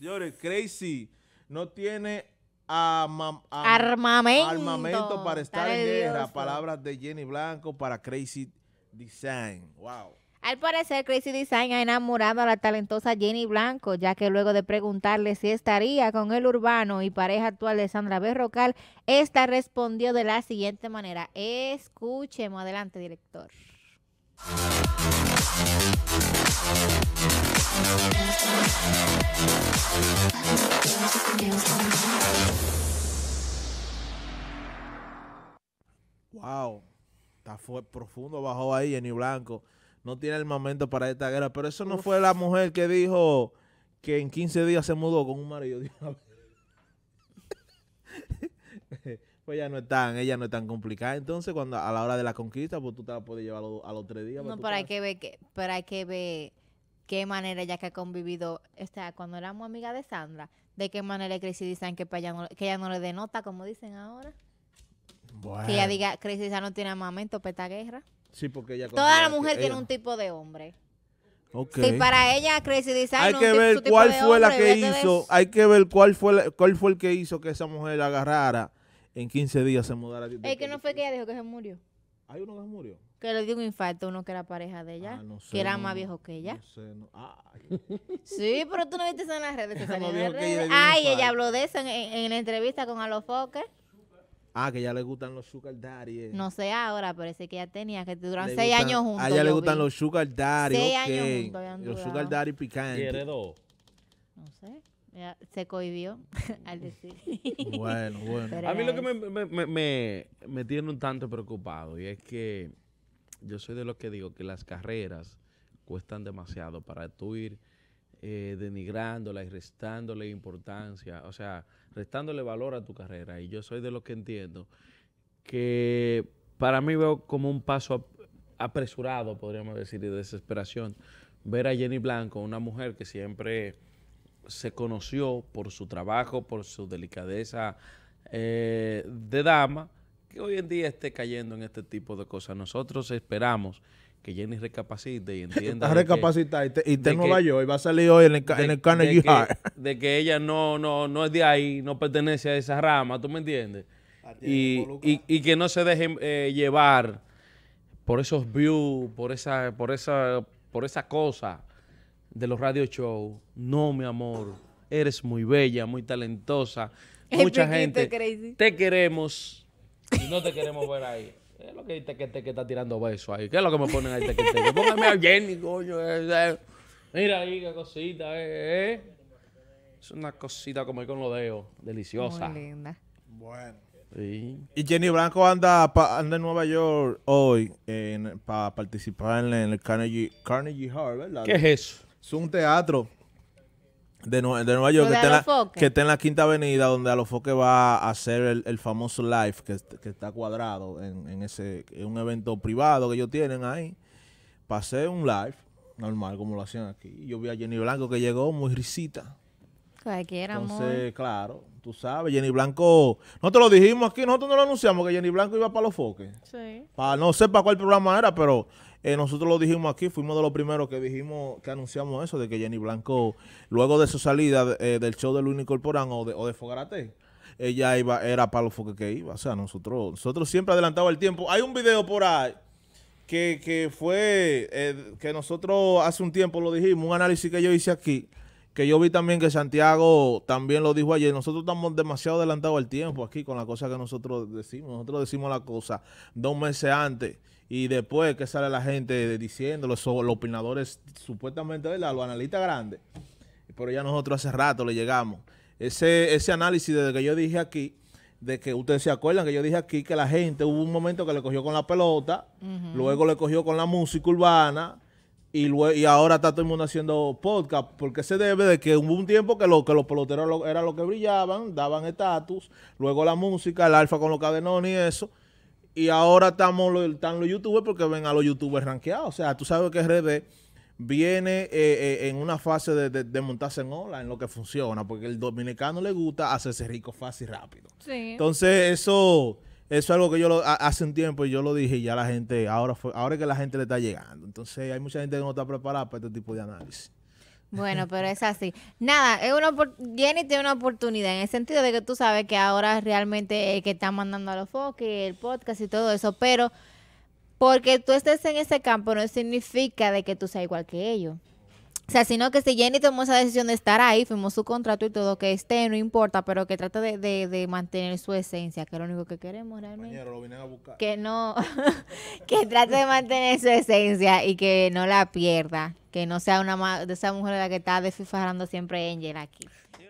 Señores, Crazy no tiene armamento. para estar en guerra. Palabras de Jenny Blanco para Crazy Design. Wow. Al parecer, Crazy Design ha enamorado a la talentosa Jenny Blanco, ya que luego de preguntarle si estaría con el urbano y pareja actual de Sandra Berrocal, esta respondió de la siguiente manera. Escuchemos adelante, director. Wow, está fue profundo, bajó ahí Jenny Blanco. No tiene el momento para esta guerra, pero eso no fue la mujer que dijo que en 15 días se mudó con un marido. Pues no es ella no es tan complicada. Entonces, cuando a la hora de la conquista, pues tú te la puedes llevar a, los tres días. No, pero hay que ver que, pero hay que ver qué manera ella que ha convivido, está cuando éramos amiga de Sandra, de qué manera Crisis que, ella no, que ella no le denota, como dicen ahora. Que ella diga, que ya no tiene armamento, peta guerra. Sí, porque ella... Toda la mujer tiene un tipo de hombre. Okay. para ella Crazy hay que ver cuál fue la que hizo, hay que ver cuál fue cuál fue el que hizo que esa mujer la agarrara en 15 días se mudará. es que no fue que ella dijo que se murió. Hay uno que se murió. Que le dio un infarto uno que era pareja de ella. Ah, no sé, que era más viejo que ella. No sé, sí, pero tú no viste eso en las redes. Que Ay, ella habló de eso en, la entrevista con Alofoque. Ah, que ya le gustan los sugar daddy. No sé ahora, parece que ya tenía, que duran seis años juntos. A ella le gustan los sugar daddy. Eh. Seis años juntos Los sugar daddy picantes. ¿Quiere dos? No sé se cohibió al decir. Bueno, bueno. a mí lo que me, me, me, tiene un tanto preocupado y es que yo soy de los que digo que las carreras cuestan demasiado para tú ir eh, denigrándola y restándole importancia, o sea, restándole valor a tu carrera. Y yo soy de los que entiendo que para mí veo como un paso apresurado, podríamos decir, de desesperación, ver a Jenny Blanco, una mujer que siempre se conoció por su trabajo, por su delicadeza eh, de dama, que hoy en día esté cayendo en este tipo de cosas. Nosotros esperamos que Jenny recapacite y entienda. Está y, te, y Nueva York y va a salir hoy en el, Carnegie De que ella no, no, no es de ahí, no pertenece a esa rama, ¿tú me entiendes? Y, y, que no se dejen eh, llevar por esos views, por esa, por esa, por esa cosa de los radio shows, no, mi amor, eres muy bella, muy talentosa, mucha gente, te queremos y no te queremos ver ahí. es lo que dice que, te, que está tirando besos ahí? ¿Qué es lo que me ponen ahí? Te, que, Póngame a Jenny, coño. Eh, eh. Mira ahí qué cosita, eh, Es una cosita como con los dedos, deliciosa. Muy linda. Bueno. Y Jenny Blanco anda, anda en Nueva York hoy para participar en, el Carnegie, Carnegie Hall, ¿verdad? ¿Qué es eso? es un teatro de, Nueva, York, que, está en la, Quinta Avenida, donde Alofoque va a hacer el, famoso live que, está cuadrado en, ese en un evento privado que ellos tienen ahí. Pasé un live normal, como lo hacían aquí. Yo vi a Jenny Blanco que llegó muy risita. Cualquiera, Entonces, amor. claro, tú sabes, Jenny Blanco, nosotros lo dijimos aquí, nosotros no lo anunciamos que Jenny Blanco iba para los foques. Sí. Para, no sé para cuál programa era, pero eh, nosotros lo dijimos aquí, fuimos de los primeros que dijimos, que anunciamos eso, de que Jenny Blanco, luego de su salida eh, del show de Luis Corporán o de, o de Fogarate, ella iba, era para los foques que iba. O sea, nosotros, nosotros siempre adelantaba el tiempo. Hay un video por ahí. Que, que fue, eh, que nosotros hace un tiempo lo dijimos, un análisis que yo hice aquí, que yo vi también que Santiago también lo dijo ayer, nosotros estamos demasiado adelantados al tiempo aquí con la cosa que nosotros decimos. Nosotros decimos la cosa dos meses antes y después que sale la gente diciéndolo, los opinadores supuestamente, ¿verdad? los analistas grandes. Pero ya nosotros hace rato le llegamos. Ese, ese análisis desde que yo dije aquí, de que ustedes se acuerdan que yo dije aquí que la gente hubo un momento que le cogió con la pelota, luego le cogió con la música urbana, y, ahora está todo el mundo haciendo podcast, porque se debe de que hubo un tiempo que, lo, que los peloteros lo, eran los que brillaban, daban estatus, luego la música, el alfa con los cadenones y eso, y ahora estamos están los youtubers porque ven a los youtubers rankeados. O sea, tú sabes que RD viene eh, eh, en una fase de, de, de, montarse en ola, en lo que funciona, porque el dominicano le gusta hacerse rico fácil y rápido. Entonces, eso eso es algo que yo lo, hace un tiempo y yo lo dije y ya la gente, ahora, fue, ahora es que la gente le está llegando. Entonces hay mucha gente que no está preparada para este tipo de análisis. Bueno, pero es así. Nada, es una Jenny tiene una oportunidad en el sentido de que tú sabes que ahora realmente es que está mandando a los foques, el podcast y todo eso, pero porque tú estés en ese campo no significa de que tú seas igual que ellos. O sea, sino que si Jenny tomó esa decisión de estar ahí, firmó su contrato y todo, que esté, no importa, pero que trate de, mantener su esencia, que es lo único que queremos realmente. Mañana lo vienen a buscar. Que no, que trate de mantener su esencia y que no la pierda, que no sea una de esa mujer la que está desfifarando siempre Angel aquí.